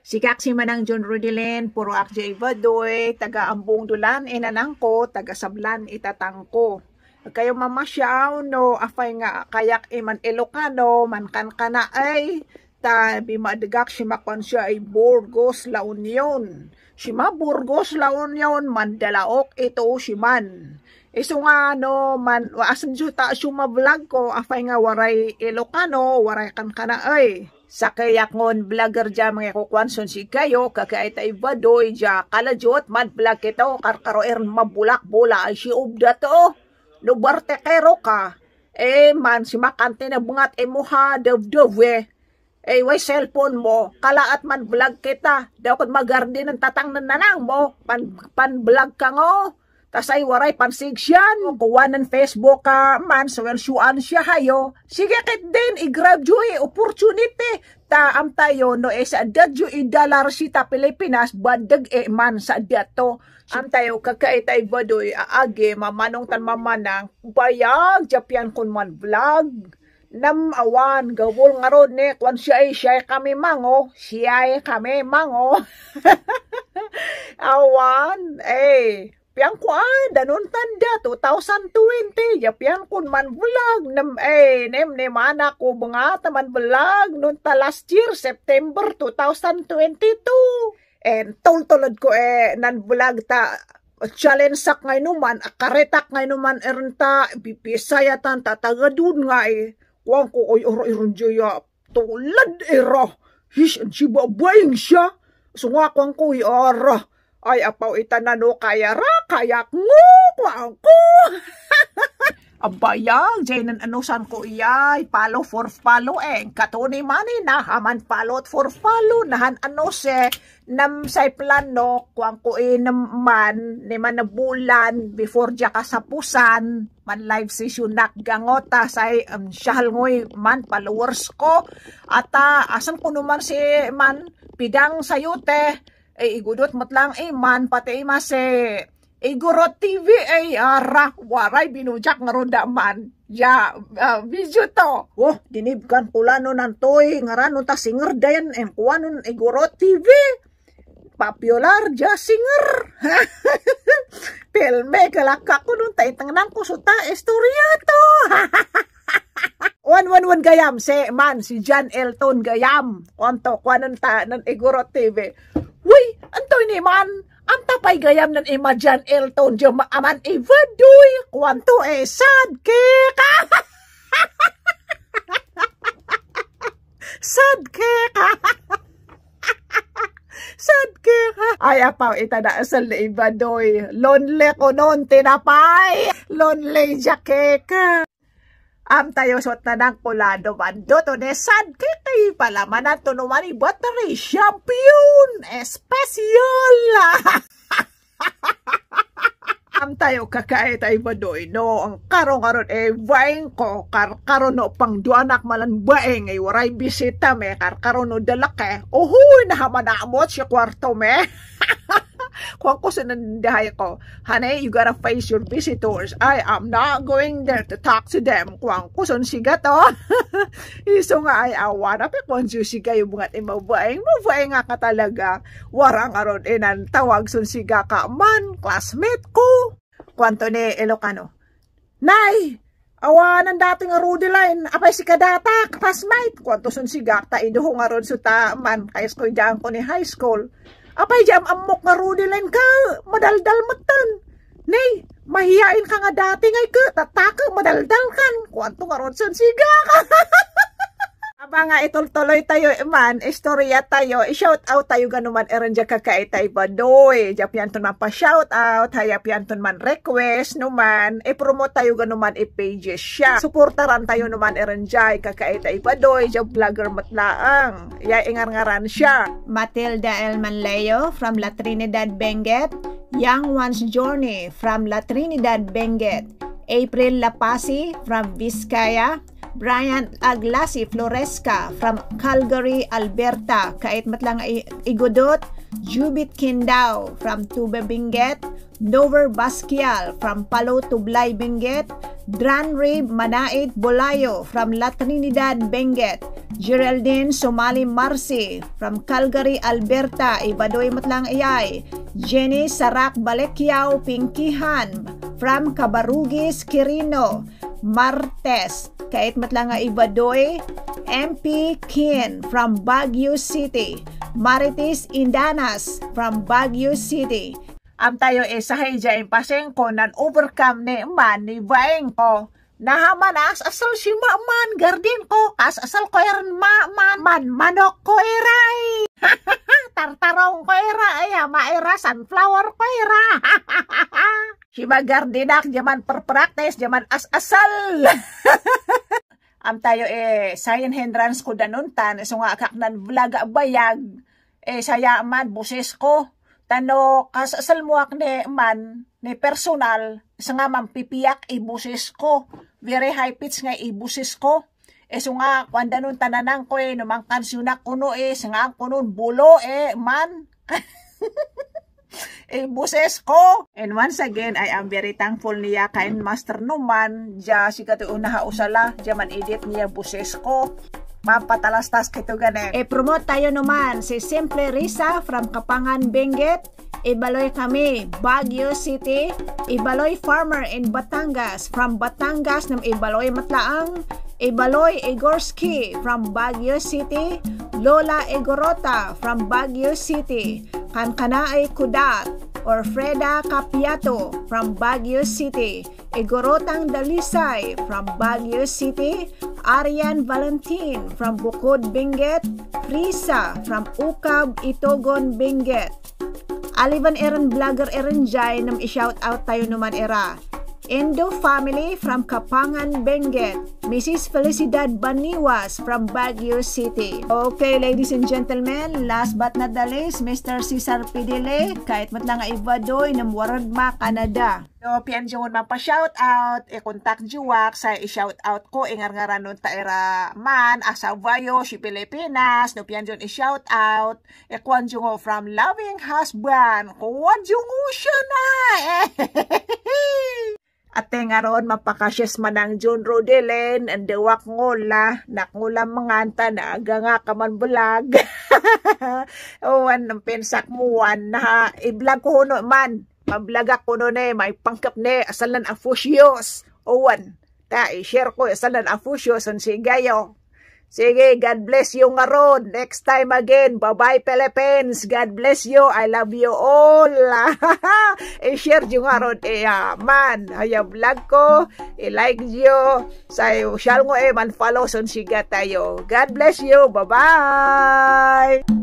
Si Kaksi Manang John Rudilen, Puro Akjay Vadoy, taga Ambong Dulan, Inanangko, eh, taga Sablan, Itatangko. Kayo mama siyaw, no, afay nga kayak iman eh, Ilocano, mankan ka na ay, ta bimadagak si makon ay Burgos La Union. Si ma Burgos La Union mandalaok ito si man. Iso e nga no man asan ta suma vlog ko afay nga waray Ilocano waray kan kana ay sa kayakon vlogger dya mga kukwanson si kayo kakaita ibadoy dya kalajot man vlog kito karkaroer mabulak bola ay si ubda to lubarte kero ka eh man si makante na bungat eh muha dav dav eh eh way cellphone mo kalaat man vlog kita daw kung magardi ng tatang nananang mo pan, pan vlog ka ngo Tasay waray pansig hmm. Kuwan Kuwanan Facebook ka man, swersyuan siya hayo. Sige kit din, i-graduate eh, opportunity. Taam tayo no e sa dadyo i-dollar sita Pilipinas, badag e man sa dato. Am tayo kakaitay badoy, aage, mamanong tan mamanang, bayag, Japan kun man vlog nam awan gawol nga ron ni kwan siya ay siya kami mango siya ay kami mango awan eh piangkuan danon tanda 2020 ya piangkun man vlog nem eh nem nem anak ko bengata man vlog nun ta last year September 2022 and tol-tolod ko eh nan vlog ta challenge sak ngay numan akaretak ngay numan erenta bipisaya tan tatagadun nga eh wang ko oy oro iron joya tulad ero hish jiba boing so nga kwang ko oro Ay, apaw itanano oh, kaya ra, kayak ngu, kuang ko. Abayang, Janan anusan ko iyay, palo for follow eh. Katuni mani na, haman palo for follow, nahan anus eh. Nam say plano, kuang ko man ni man na bulan, before dya kasapusan, man live session nak gangota, say um, syahal ngoy man, followers ko. Ata, asan ko naman si man, pidang sayute, ay igudot matlang ay eh, man pati eh, mase eh, igurot TV ay arah waray binujak nga man ya uh, video to oh dinibkan kulano nantoy ngarano ta singer dayan em kuanon igurot TV popular ja singer Pelme kalaka ko nun tayo tanganang ko suta istorya to. One one one gayam si man si John Elton gayam onto kwanan ta nan Igorot TV iniman, ang tapay gayam ng ima dyan, Elton, dyan maaman, ivaduy, eh, kwanto e sad cake. sad cake. sad cake. Ay, apaw, itanaasal na ivadoy. Lonely ko nun, tinapay. Lonely ja cake am tayo sot na ng kulado man. Doto de sad kitay pala man ang tunuman ni Battery Champion SP. Yola! Am tayo kakay tayo badoy no ang karong karon e eh, vain ko kar karon no pang duanak malan baeng ay eh, waray bisita me kar karon no dalake uhoy na mo si kwarto me Kung ako sa nandahay ko, Honey, you gotta face your visitors. I am not going there to talk to them. Kung ako sa siga to. Iso nga ay awa. Napi kung siga yung mga imabuaing. Mabuaing nga ka talaga. Warang aron inan tawag sun siga ka man. Classmate ko. Kwanto ni Ilocano. Nay! Awa ng dating Rudy Line, apay si kadata, classmate. Kwanto sun sigak, ta iduho nga ron suta man, kayas ko ko ni high school. Apay jam amok nga rudilan ka, madaldal matan. Nay, mahiyain ka nga dati ngay ka, tataka madaldal kan. Kuwanto nga ron siga ka. mga itultuloy tayo man, istorya tayo, i-shout out tayo ganuman eran dya kakay tayo ba doy. Diyap man pa shout out, hayap yan man request numan, i-promote tayo man i-pages siya. Suportaran tayo numan eran dya kakay ba doy, diyap vlogger matlaang. Ya ingar-ngaran siya. Matilda L. Manleo from La Trinidad, Benguet. Young One's Journey from La Trinidad, Benguet. April Lapasi from Vizcaya. Brian Aglasi Floresca from Calgary, Alberta. Kait matlang igudot, Jubit Kindao from Tuba Binget. Nover Basquial from Palo Tublay Benguet, Dranri Manait Bolayo from La Trinidad Benguet, Geraldine Somali Marcy from Calgary, Alberta, Ibadoy Matlang Iyay, Jenny Sarak Balekyao Pinkihan from Kabarugis Kirino, Martes Kait matlanga Ibadoy, MP Kin from Baguio City, Marites Indanas from Baguio City. Am tayo esahay eh, jayin paseng ko nan overcome ni man ni baeng ko. Nahaman as asal si man gardin ko as asal ko eran ma man man manok ko eray. Tartarong ko era ay maera sunflower ko era. si magardinak jaman perpraktes jaman as asal. am tayo e eh, sayan hindrance ko danon tan so nga kaknan vlog bayag e saya man buses ko tano kasasalmuak ne man ni personal sa nga mampipiyak ibusis ko very high pitch nga ibusis ko eh so nga kwanda nun tananang ko e numang kansyon na kuno e sa nga kuno bulo e man eh, boses ko. And once again, I am very thankful niya kain master numan. Diya, si katuunaha usala. Diya man edit niya boses ko mapatalastas kito ganin. E promote tayo naman si Simple Risa from Kapangan Benguet. Ibaloy kami, Baguio City. Ibaloy Farmer in Batangas from Batangas ng Ibaloy Matlaang. Ibaloy Igorski from Baguio City. Lola Egorota from Baguio City ay Kudat or Freda Capiato from Baguio City, Igorotang Dalisay from Baguio City, Arian Valentin from Bukod Benguet, Frisa from Ukab Itogon Benguet. Alivan Eren Vlogger Eren Jai nam i-shoutout tayo naman era. Endo family from Kapangan, Benguet. Mrs. Felicidad Baniwas from Baguio City. Okay, ladies and gentlemen, last but not the least, Mr. Cesar Pidile, kahit mat lang ibadoy ng Waradma, Canada. So, pian jawon man pa shout out, i-contact e, juwak sa i-shout out ko, ingar e, nun ta era man, asawayo, si Pilipinas, no pian jawon i-shout out, ikwan e, jungo from loving husband, kuwan jungo siya na! Eh. ateng aron mapakasyas manang June Rodelen and dewak ngola nakngula manganta na aga nga kaman bulag owan oh, ng pensak muan na i-vlog ko no man mablaga ko no ne may pangkap ne asalan afusyos owan oh, ta i-share ko asalan afusyos ang sigayo Sige, God bless you ngaron. Next time again. Bye-bye Philippines. God bless you. I love you all. I-share e, you ngaron. Eh, uh, man, haya vlog ko. I-like e, you. Sa shall mo eh, man follow. Sunsiga tayo. God bless you. Bye-bye.